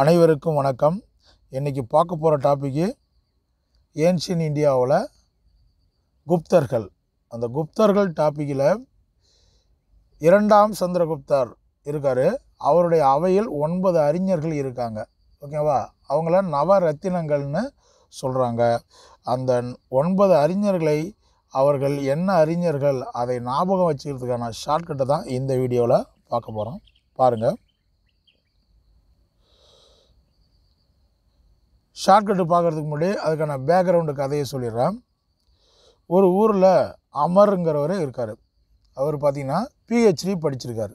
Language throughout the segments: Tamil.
அனைவருக்கும் வணக்கம் இன்றைக்கி பார்க்க போகிற டாப்பிக்கு ஏன்ஷியன் இந்தியாவில் குப்தர்கள் அந்த குப்தர்கள் டாப்பிக்கில் இரண்டாம் சந்திரகுப்தர் இருக்கார் அவருடைய அவையில் ஒன்பது அறிஞர்கள் இருக்காங்க ஓகேவா அவங்கள நவ ரத்தினங்கள்னு சொல்கிறாங்க அந்த ஒன்பது அறிஞர்களை அவர்கள் என்ன அறிஞர்கள் அதை ஞாபகம் வச்சுக்கிறதுக்கான ஷார்ட்கட்டை தான் இந்த வீடியோவில் பார்க்க போகிறோம் பாருங்கள் ஷார்ட்கட்டு பார்க்குறதுக்கு முன்னாடி அதுக்கான பேக்ரவுண்டு கதையை சொல்லிடுறேன் ஒரு ஊரில் அமருங்கிறவரே இருக்கார் அவர் பார்த்திங்கன்னா பிஹெச்டி படிச்சிருக்கார்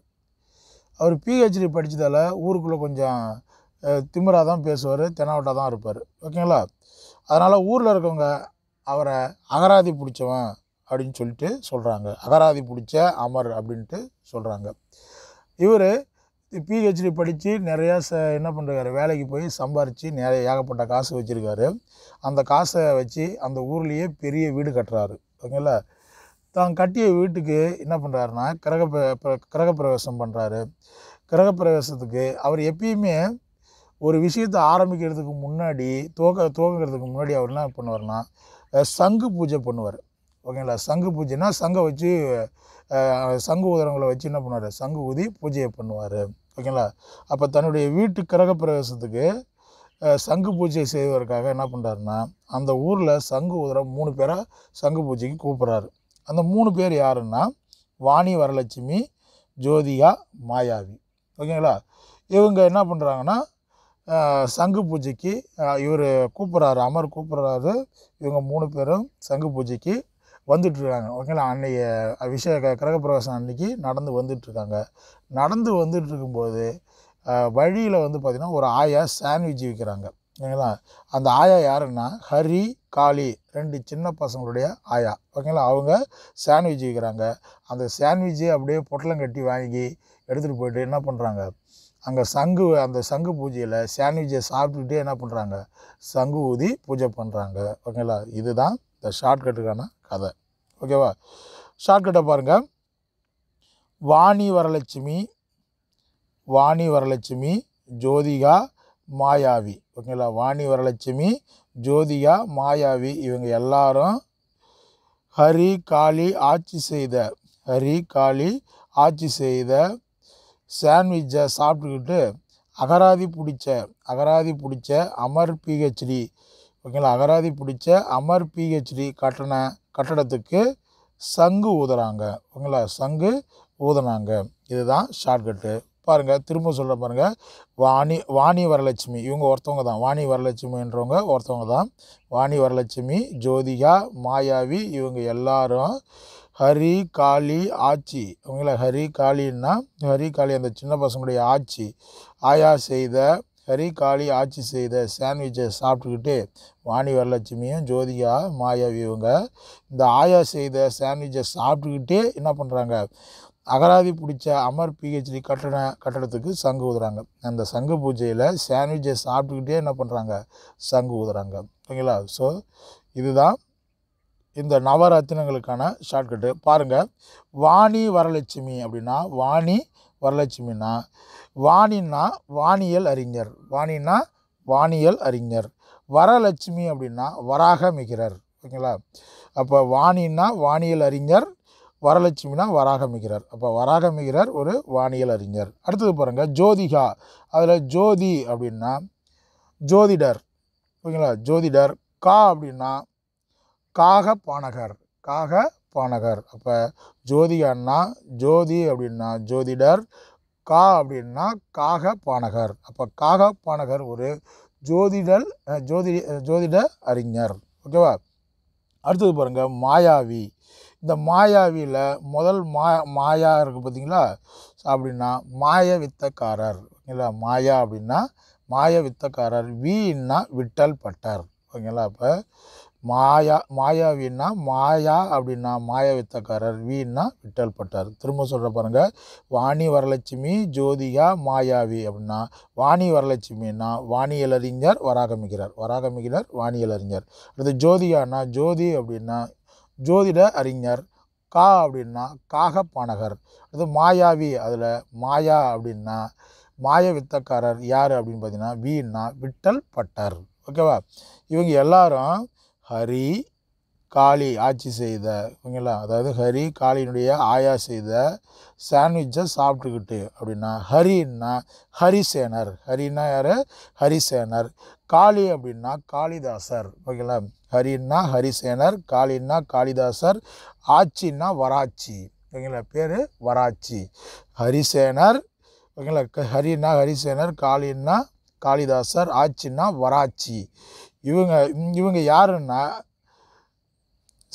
அவர் பிஹெச்டி படித்ததால் ஊருக்குள்ளே கொஞ்சம் திமுறாக தான் பேசுவார் தெனாவட்டாக தான் இருப்பார் ஓகேங்களா அதனால் ஊரில் இருக்கவங்க அவரை அகராதி பிடிச்சவன் அப்படின்னு சொல்லிட்டு சொல்கிறாங்க அகராதி பிடிச்ச அமர் அப்படின்ட்டு சொல்கிறாங்க இவர் பிஹெச்டி படித்து நிறையா ச என்ன பண்ணுறாரு வேலைக்கு போய் சம்பாரித்து நிறைய ஏகப்பட்ட காசு வச்சுருக்காரு அந்த காசை வச்சு அந்த ஊர்லேயே பெரிய வீடு கட்டுறாரு ஓகேங்களா தான் கட்டிய வீட்டுக்கு என்ன பண்ணுறாருனா கிரக கிரகப்பிரவேசம் பண்ணுறாரு கிரகப்பிரவேசத்துக்கு அவர் எப்பயுமே ஒரு விஷயத்தை ஆரம்பிக்கிறதுக்கு முன்னாடி துவக்க துவங்கிறதுக்கு முன்னாடி அவர் என்ன பண்ணுவார்னா சங்கு பூஜை பண்ணுவார் ஓகேங்களா சங்கு பூஜைனா சங்கை வச்சு சங்கு உதரங்களை வச்சு என்ன பண்ணுவார் சங்கு ஊதி பூஜையை பண்ணுவார் ஓகேங்களா அப்போ தன்னுடைய வீட்டு கிரகப்பிரவேசத்துக்கு சங்கு பூஜை செய்வதற்காக என்ன பண்ணுறாருன்னா அந்த ஊரில் சங்கு உதரம் மூணு பேராக சங்கு பூஜைக்கு கூப்பிட்றாரு அந்த மூணு பேர் யாருன்னா வாணி வரலட்சுமி ஜோதிகா மாயாவி ஓகேங்களா இவங்க என்ன பண்ணுறாங்கன்னா சங்கு பூஜைக்கு இவர் கூப்பிட்றாரு அமர் கூப்பிட்றாரு இவங்க மூணு பேரும் சங்கு பூஜைக்கு வந்துட்டுருக்காங்க ஓகேங்களா அன்றைய அபிஷேக கிரகப்பிரவேசம் அன்னைக்கு நடந்து வந்துட்டுருக்காங்க நடந்து வந்துட்டு இருக்கும்போது வழியில் வந்து பார்த்திங்கன்னா ஒரு ஆயா சாண்ட்விட்ச் விற்கிறாங்க ஓகேங்களா அந்த ஆயா யாருன்னா ஹரி காளி ரெண்டு சின்ன பசங்களுடைய ஆயா ஓகேங்களா அவங்க சாண்ட்விட்ச் விற்கிறாங்க அந்த சாண்ட்விட்சு அப்படியே பொட்டலம் கட்டி வாங்கி எடுத்துகிட்டு போயிட்டு என்ன பண்ணுறாங்க அங்கே சங்கு அந்த சங்கு பூஜையில் சாண்ட்விட்சை சாப்பிட்டுக்கிட்டே என்ன பண்ணுறாங்க சங்கு ஊதி பூஜை பண்ணுறாங்க ஓகேங்களா இதுதான் இந்த ஷார்ட்கட்டுக்கான கதை ஓகேவா ஷார்ட்கட்டை பாருங்கள் வாணி வரலட்சுமி வாணி வரலட்சுமி ஜோதிகா மாயாவி ஓகேங்களா வாணி வரலட்சுமி ஜோதிகா மாயாவி இவங்க எல்லாரும் ஹரி காளி ஆட்சி செய்த ஹரி காளி ஆட்சி செய்த சாண்ட்விட்சை சாப்பிட்டுக்கிட்டு அகராதி பிடிச்ச அகராதி பிடிச்ச அமர் பிஹெச்டி ஓகேங்களா அகராதி பிடிச்ச அமர் பிஹெச்டி கட்டண கட்டடத்துக்கு சங்கு ஊதுறாங்க ஓகேங்களா சங்கு ஊதுனாங்க இதுதான் ஷார்ட்கட்டு பாருங்கள் திரும்ப சொல்ல பாருங்கள் வாணி வாணி வரலட்சுமி இவங்க ஒருத்தவங்க தான் வாணி வரலட்சுமின்றவங்க ஒருத்தவங்க தான் வாணி வரலட்சுமி ஜோதிகா மாயாவி இவங்க எல்லாரும் ஹரி காளி ஆட்சி இவங்கள ஹரி காளின்னா ஹரி காளி அந்த சின்ன பசங்களுடைய ஆட்சி ஆயா செய்த கறி காளி ஆட்சி செய்த சாண்ட்விட்சை சாப்பிட்டுக்கிட்டு வாணி வரலட்சுமியும் ஜோதிகா மாயாவி இவங்க இந்த ஆயா செய்த சாண்ட்விட்சை சாப்பிட்டுக்கிட்டே என்ன பண்ணுறாங்க அகராதி பிடிச்ச அமர் பிஹெச்டி கட்டண கட்டடத்துக்கு சங்கு ஊதுறாங்க அந்த சங்கு பூஜையில் சாண்ட்விட்சை சாப்பிட்டுக்கிட்டே என்ன பண்ணுறாங்க சங்கு ஊதுறாங்க ஓகேங்களா ஸோ இதுதான் இந்த நவரத்தினங்களுக்கான ஷார்ட்கட்டு பாருங்கள் வாணி வரலட்சுமி அப்படின்னா வாணி வரலட்சுமினா வாணின்னா வானியல் அறிஞர் வாணின்னா வானியல் அறிஞர் வரலட்சுமி அப்படின்னா வராக மிகிறர் ஓகேங்களா அப்போ வாணின்னா வானியல் அறிஞர் வரலட்சுமினா வராக மிகிறர் அப்போ வராக மிகிறர் ஒரு வானியல் அறிஞர் அடுத்தது பாருங்கள் ஜோதிகா அதில் ஜோதி அப்படின்னா ஜோதிடர் ஓகேங்களா ஜோதிடர் கா அப்படின்னா காக பாணகர் காக பானகர் அப்போ ஜோதி அண்ணா ஜோதி அப்படின்னா ஜோதிடர் கா அப்படின்னா காக பானகர் அப்போ காக பானகர் ஒரு ஜோதிடல் ஜோதி ஜோதிட அறிஞர் ஓகேவா அடுத்தது பாருங்கள் மாயாவி இந்த மாயாவியில் முதல் மா மாயா இருக்குது பார்த்தீங்களா அப்படின்னா மாய வித்தக்காரர் ஓகேங்களா மாயா அப்படின்னா மாய வித்தக்காரர் வீன்னா விட்டல் பட்டர் ஓகேங்களா அப்போ மாயா மாயாவின்னா மாயா அப்படின்னா வித்தக்காரர் வீணா விட்டல் பட்டார் திரும்ப சொல்கிற பாருங்கள் வாணி வரலட்சுமி ஜோதிகா மாயாவி அப்படின்னா வாணி வரலட்சுமின்னா அறிஞர் வராகமிக்கிறார் வராகமிக்கிறார் வாணியல் அறிஞர் அடுத்து ஜோதியானா ஜோதி அப்படின்னா ஜோதிட அறிஞர் கா அப்படின்னா காகப்பானகர் அது மாயாவி அதில் மாயா அப்படின்னா மாய வித்தக்காரர் யார் அப்படின்னு பார்த்தீங்கன்னா வீணா விட்டல் பட்டர் ஓகேவா இவங்க எல்லாரும் ஹரி காளி ஆட்சி செய்த ஓகேங்களா அதாவது ஹரி காளியினுடைய ஆயா செய்த சாண்ட்விட்சை சாப்பிட்டுக்கிட்டு அப்படின்னா ஹரின்னா ஹரிசேனர் ஹரின்னா யார் ஹரிசேனர் காளி அப்படின்னா காளிதாசர் ஓகேங்களா ஹரின்னா ஹரிசேனர் காளின்னா காளிதாசர் ஆட்சின்னா வராட்சி ஓகேங்களா பேர் வராட்சி ஹரிசேனர் ஓகேங்களா ஹரின்னா ஹரிசேனர் காளின்னா காளிதாசர் ஆச்சின்னா வராச்சி இவங்க இவங்க யாருன்னா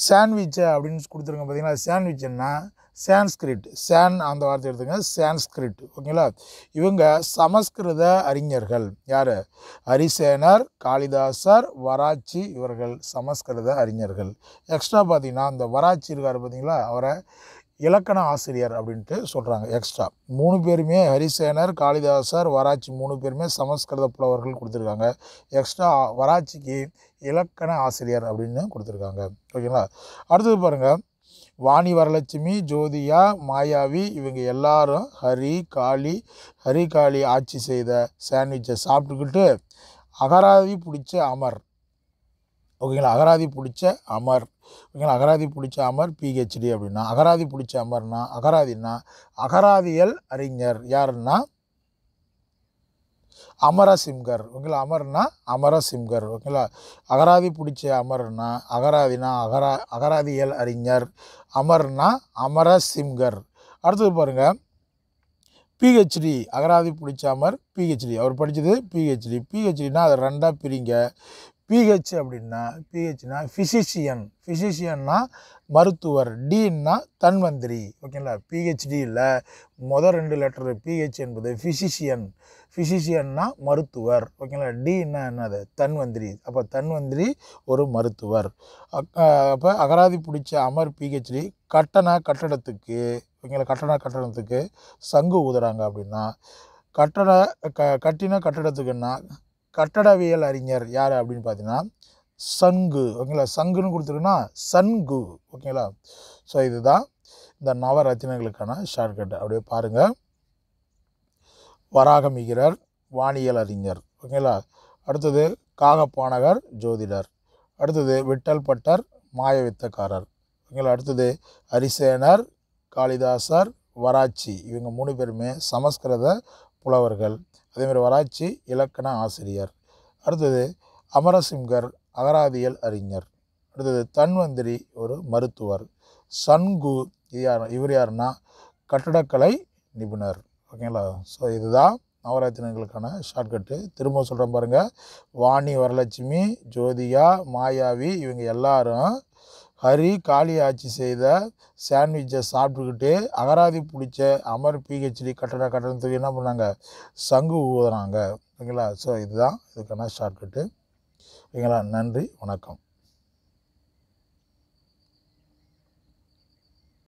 சாண்ட்விட்சு அப்படின்னு கொடுத்துருங்க பார்த்தீங்கன்னா சாண்ட்விட்சுன்னா சான்ஸ்கிரிட் சான் அந்த வார்த்தை எடுத்துங்க சான்ஸ்கிரிட் ஓகேங்களா இவங்க சமஸ்கிருத அறிஞர்கள் யார் ஹரிசேனர் காளிதாசர் வராச்சி இவர்கள் சமஸ்கிருத அறிஞர்கள் எக்ஸ்ட்ரா பார்த்தீங்கன்னா அந்த வராச்சி இருக்கார் பார்த்தீங்களா அவரை இலக்கண ஆசிரியர் அப்படின்ட்டு சொல்கிறாங்க எக்ஸ்ட்ரா மூணு பேருமே ஹரிசேனர் காளிதாசர் வராச்சி மூணு பேருமே சமஸ்கிருத புலவர்கள் கொடுத்துருக்காங்க எக்ஸ்ட்ரா வராச்சிக்கு இலக்கண ஆசிரியர் அப்படின்னு கொடுத்துருக்காங்க ஓகேங்களா அடுத்தது பாருங்கள் வாணி வரலட்சுமி ஜோதியா மாயாவி இவங்க எல்லாரும் ஹரி காளி ஹரி காளி ஆட்சி செய்த சாண்ட்விட்சை சாப்பிட்டுக்கிட்டு அகராதி பிடிச்ச அமர் ஓகேங்களா அகராதி பிடிச்ச அமர் ஓகேங்களா அகராதி பிடிச்ச அமர் பிஹெச்டி அப்படின்னா அகராதி பிடிச்ச அமர்னா அகராதினா அகராதியல் அறிஞர் யாருன்னா அமரசிம்கர் ஓகேங்களா அமர்னா அமரசிம்கர் ஓகேங்களா அகராதி பிடிச்ச அமர்னா அகராதினா அகரா அகராதியல் அறிஞர் அமர்னா அமரசிம்கர் அடுத்தது பாருங்கள் பிஹெச்டி அகராதி பிடிச்ச அமர் பிஹெச்டி அவர் படித்தது பிஹெச்டி பிஹெச்டினா அதை ரெண்டாக பிரிங்க பிஹெச் அப்படின்னா பிஹெச்னா ஃபிசிஷியன் ஃபிசிஷியன்னா மருத்துவர் டின்னா தன்வந்திரி ஓகேங்களா பிஹெச்டி இல்லை மொதல் ரெண்டு லெட்டர் பிஹெச் என்பது ஃபிசிஷியன் ஃபிசிஷியன்னா மருத்துவர் ஓகேங்களா டின்னா என்னது தன்வந்திரி அப்போ தன்வந்திரி ஒரு மருத்துவர் அப்போ அகராதி பிடிச்ச அமர் பிஹெச்டி கட்டண கட்டடத்துக்கு ஓகேங்களா கட்டண கட்டணத்துக்கு சங்கு ஊதுறாங்க அப்படின்னா கட்டட க கட்டின கட்டடத்துக்குன்னா கட்டடவியல் அறிஞர் யார் அப்படின்னு பார்த்தீங்கன்னா சங்கு ஓகேங்களா சங்குன்னு கொடுத்துருக்குன்னா சன்கு ஓகேங்களா ஸோ இதுதான் இந்த நவரத்தினங்களுக்கான ஷார்ட்கட் அப்படியே பாருங்கள் வராகமிகிறர் வானியல் அறிஞர் ஓகேங்களா அடுத்தது காகப்பானகர் ஜோதிடர் அடுத்தது விட்டல் பட்டர் மாயவித்தக்காரர் ஓகேங்களா அடுத்தது ஹரிசேனர் காளிதாசர் வராச்சி இவங்க மூணு பேருமே சமஸ்கிருத புலவர்கள் அதேமாதிரி வராட்சி இலக்கண ஆசிரியர் அடுத்தது அமரசிங்கர் அகராதியல் அறிஞர் அடுத்தது தன்வந்திரி ஒரு மருத்துவர் சன்கு இது யார் இவர் யாருன்னா கட்டடக்கலை நிபுணர் ஓகேங்களா ஸோ இதுதான் நவராத்திரங்களுக்கான ஷார்ட்கட்டு திரும்ப சொல்கிறேன் பாருங்கள் வாணி வரலட்சுமி ஜோதியா மாயாவி இவங்க எல்லாரும் ஹரி காளி ஆட்சி செய்த சாண்ட்விட்சை சாப்பிட்டுக்கிட்டு அகராதி பிடிச்ச அமர் பிஹெச்டி கட்டட கட்டணம் என்ன பண்ணாங்க சங்கு ஊதுறாங்க ஓகேங்களா ஸோ இதுதான் இதுக்கான ஷார்ட்கட்டு ஓகேங்களா நன்றி வணக்கம்